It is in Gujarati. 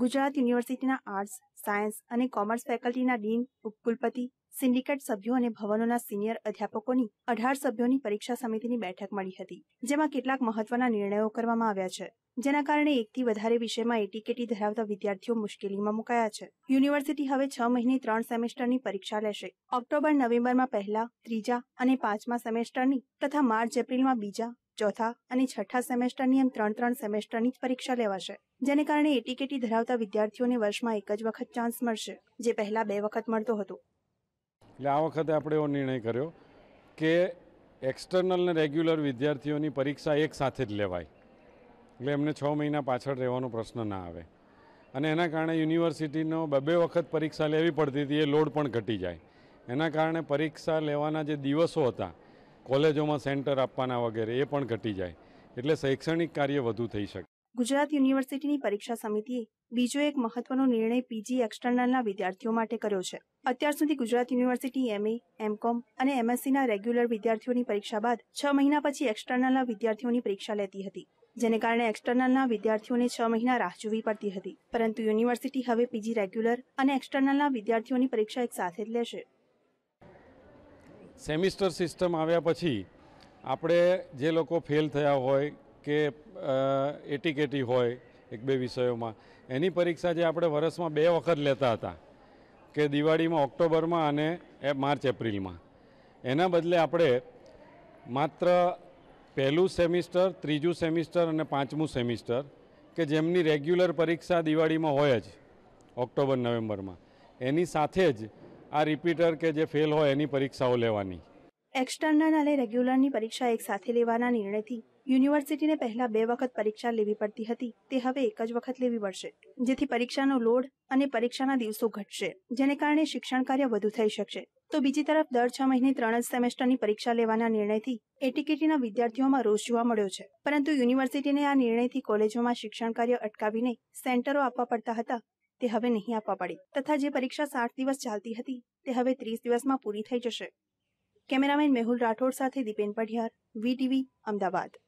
ગુજરાત યુનિવર્સિટીના આર્ટ્સ સાયન્સ અને કોમર્સ ફેકલ્ટીના ડીન ઉપકુલપતિ સિન્ડિકેટ સભ્યો અને ભવનોના સિનિયર અધ્યાપકોની અઢાર સભ્યોની પરીક્ષા સમિતિની બેઠક મળી હતી જેમાં કેટલાક મહત્વના નિર્ણયો કરવામાં આવ્યા છે જેના કારણે એકથી વધારે વિષયમાં એટીકેટી ધરાવતા વિદ્યાર્થીઓ મુશ્કેલીમાં મુકાયા છે યુનિવર્સિટી હવે છ મહિને ત્રણ સેમેસ્ટરની પરીક્ષા લેશે ઓક્ટોબર નવેમ્બરમાં પહેલા ત્રીજા અને પાંચમા સેમેસ્ટરની તથા માર્ચ એપ્રિલમાં બીજા ચોથા અને છઠ્ઠા સેમેસ્ટરની એમ ત્રણ ત્રણ સેમેસ્ટરની જ પરીક્ષા લેવાશે જેને કારણે એટીકેટી ધરાવતા વિદ્યાર્થીઓને વર્ષમાં એક જ વખત ચાન્સ મળશે જે પહેલાં બે વખત મળતો હતો એટલે આ વખતે આપણે એવો નિર્ણય કર્યો કે એક્સટર્નલ ને રેગ્યુલર વિદ્યાર્થીઓની પરીક્ષા એક સાથે જ લેવાય એટલે એમને છ મહિના પાછળ રહેવાનો પ્રશ્ન ના આવે અને એના કારણે યુનિવર્સિટીનો બે વખત પરીક્ષા લેવી પડતી હતી એ લોડ પણ ઘટી જાય એના કારણે પરીક્ષા લેવાના જે દિવસો હતા કોલેજોમાં સેન્ટર આપવાના વગેરે એ પણ ઘટી જાય એટલે શૈક્ષણિક કાર્ય વધુ થઈ શકે ગુજરાત યુનિવર્સિટીની પરીક્ષા સમિતિએ બીજો એક મહત્વનો નિર્ણય પીજી એક્સટર્નલના વિદ્યાર્થીઓ માટે કર્યો છે અત્યાર સુધી ગુજરાત યુનિવર્સિટી એમએ એમકોમ અને એમએસસીના રેગ્યુલર વિદ્યાર્થીઓની પરીક્ષા બાદ છ મહિના પછી એક્સટર્નલના વિદ્યાર્થીઓની પરીક્ષા લેતી હતી જેને કારણે એક્સટર્નલના વિદ્યાર્થીઓને છ મહિના રાહ જોવી પડતી હતી પરંતુ યુનિવર્સિટી હવે પીજી રેગ્યુલર અને એક્સટર્નલના વિદ્યાર્થીઓની પરીક્ષા એક સાથે જ લેશે સેમિસ્ટર સિસ્ટમ આવ્યા પછી આપણે જે લોકો ફેલ થયા હોય કે એટીકેટી હોય એક બે વિષયોમાં એની પરીક્ષા જે આપણે વર્ષમાં બે વખત લેતા હતા કે દિવાળીમાં ઓક્ટોબરમાં અને માર્ચ એપ્રિલમાં એના બદલે આપણે માત્ર પહેલું સેમિસ્ટર ત્રીજું સેમિસ્ટર અને પાંચમું સેમિસ્ટર કે જેમની રેગ્યુલર પરીક્ષા દિવાળીમાં હોય જ ઓક્ટોબર નવેમ્બરમાં એની સાથે જ આ રિપીટર કે જે ફેલ હોય એની પરીક્ષાઓ લેવાની એક્સટર્નલ અને રેગ્યુલરની પરીક્ષા એક સાથે લેવાના નિર્ણયથી યુનિવર્સિટીને પહેલા બે વખત પરીક્ષા લેવી પડતી હતી તે હવે એક જ વખત લેવી પડશે જેથી પરીક્ષાનો લોડ અને પરીક્ષાના દિવસો ઘટશે જેને કારણે શિક્ષણ કાર્ય વધુ થઈ શકશે તો બીજી તરફ દર છ મહિને ત્રણ જ સેમેસ્ટરની પરીક્ષા લેવાના નિર્ણયથી એટીકેટીના વિદ્યાર્થીઓમાં રોષ જોવા મળ્યો છે પરંતુ યુનિવર્સિટીને આ નિર્ણયથી કોલેજોમાં શિક્ષણ કાર્ય અટકાવીને સેન્ટરો આપવા પડતા હતા તે હવે નહીં આપવા પડે તથા જે પરીક્ષા સાઠ દિવસ ચાલતી હતી તે હવે ત્રીસ દિવસમાં પૂરી થઈ જશે કેમેરામેન મેહુલ રાઠોડ સાથે દીપેન પઢિયાર વીટીવી અમદાવાદ